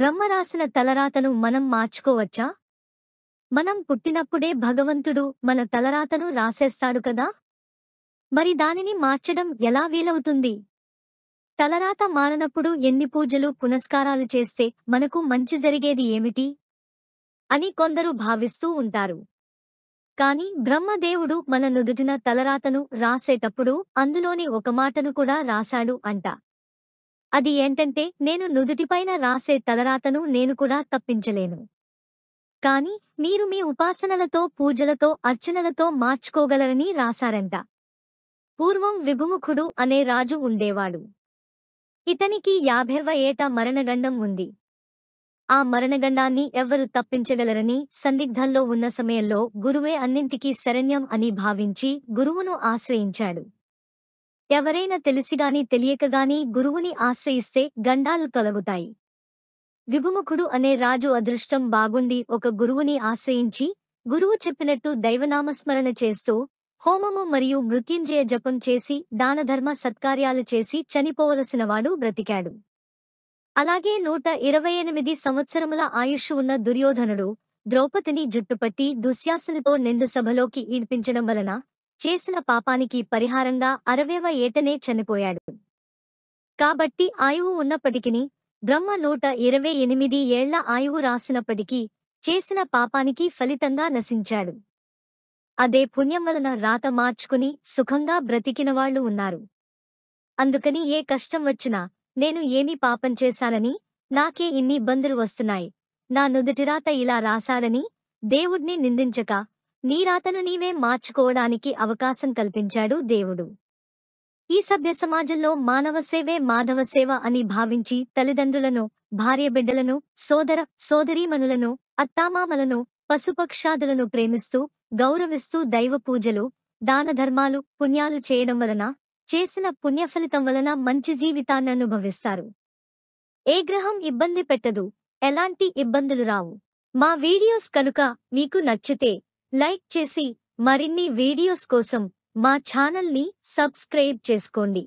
బ్రహ్మరాసిన తలరాతను మనం మార్చుకోవచ్చా మనం పుట్టినప్పుడే భగవంతుడు మన తలరాతను రాసేస్తాడు కదా మరి దానిని మార్చడం ఎలా వీలవుతుంది తలరాత మారనప్పుడు ఎన్ని పూజలు పునస్కారాలు చేస్తే మనకు మంచి జరిగేది ఏమిటి అని కొందరు భావిస్తూ ఉంటారు కాని బ్రహ్మదేవుడు మన నుదుటిన తలరాతను రాసేటప్పుడు అందులోని ఒక మాటను కూడా రాశాడు అంట అది ఏంటంటే నేను నుదుటిపైన రాసే తలరాతను నేను కూడా తప్పించలేను కాని మీరు మీ ఉపాసనలతో పూజలతో అర్చనలతో మార్చుకోగలరని రాశారంట పూర్వం విభుముఖుడు అనే రాజు ఉండేవాడు ఇతనికి యాభైవ ఏట మరణగండం ఉంది ఆ మరణగండాన్ని ఎవ్వరు తప్పించగలరని సందిగ్ధంలో ఉన్న సమయంలో గురువే అన్నింటికీ శరణ్యం అని భావించి గురువును ఆశ్రయించాడు ఎవరైనా తెలిసిగాని తెలియకగాని గురువుని ఆశ్రయిస్తే గండాలు తొలగుతాయి విభుముఖుడు అనే రాజు అదృష్టం బాగుండి ఒక గురువుని ఆశ్రయించి గురువు చెప్పినట్టు దైవనామస్మరణ చేస్తూ హోమము మరియు మృత్యుంజయ జపం చేసి దానధర్మ సత్కార్యాలు చేసి చనిపోవలసినవాడు బ్రతికాడు అలాగే నూట ఇరవై ఎనిమిది సంవత్సరముల ఆయుష్ ఉన్న దుర్యోధనుడు ద్రౌపదిని జుట్టుపట్టి దుశ్యాసనతో నిండు సభలోకి ఈడ్పించడం వలన చేసిన పాపానికి పరిహారంగా అరవేవ ఏటనే చనిపోయాడు కాబట్టి ఆయువు ఉన్నప్పటికీ బ్రహ్మ నూట ఇరవై ఎనిమిది ఏళ్ల ఆయువు రాసినప్పటికీ చేసిన పాపానికి ఫలితంగా నశించాడు అదే పుణ్యం వలన రాత మార్చుకుని సుఖంగా బ్రతికినవాళ్లు ఉన్నారు అందుకని ఏ కష్టం వచ్చినా నేను ఏమి పాపం చేశానని నాకే ఇన్ని ఇబ్బందులు వస్తున్నాయి నా నుదుటిరాత ఇలా రాశాడని దేవుణ్ణి నిందించక నీరాతను నీవే మార్చుకోవడానికి అవకాశం కల్పించాడు దేవుడు ఈ సభ్య సమాజంలో మానవ సేవే మాధవ సేవ అని భావించి తల్లిదండ్రులను భార్యబిడ్డలను సోదర సోదరీమణులను అత్తామామలను పశుపక్షాదులను ప్రేమిస్తూ గౌరవిస్తూ దైవ పూజలు దాన ధర్మాలు పుణ్యాలు చేయడం వలన చేసిన పుణ్యఫలితం వలన మంచి జీవితాన్ని అనుభవిస్తారు ఏ గ్రహం ఇబ్బంది పెట్టదు ఎలాంటి ఇబ్బందులు రావు మా వీడియోస్ కనుక మీకు నచ్చితే లైక్ చేసి మరిన్ని వీడియోస్ కోసం మా ఛానల్ని సబ్స్క్రైబ్ చేసుకోండి